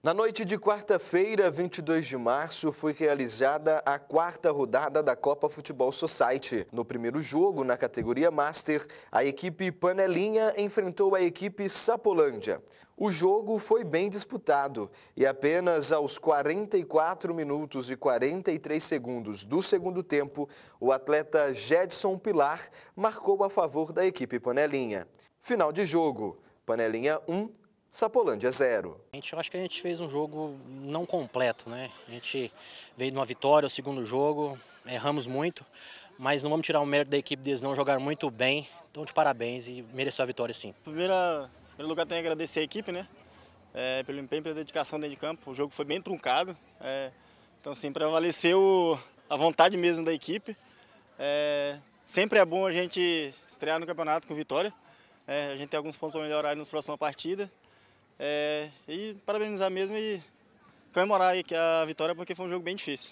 Na noite de quarta-feira, 22 de março, foi realizada a quarta rodada da Copa Futebol Society. No primeiro jogo, na categoria Master, a equipe Panelinha enfrentou a equipe Sapolândia. O jogo foi bem disputado e apenas aos 44 minutos e 43 segundos do segundo tempo, o atleta Jedson Pilar marcou a favor da equipe Panelinha. Final de jogo: Panelinha 1, Sapolândia zero. A gente, eu acho que a gente fez um jogo não completo, né? A gente veio de uma vitória, o segundo jogo, erramos muito, mas não vamos tirar o mérito da equipe deles não, jogaram muito bem, então de parabéns e mereceu a vitória sim. Primeira, em primeiro lugar tenho que agradecer a equipe, né? É, pelo empenho, pela dedicação dentro de campo, o jogo foi bem truncado, é, então assim, prevaleceu a vontade mesmo da equipe. É, sempre é bom a gente estrear no campeonato com vitória, é, a gente tem alguns pontos para melhorar nos próxima partida, é, e parabenizar mesmo e comemorar a vitória, porque foi um jogo bem difícil.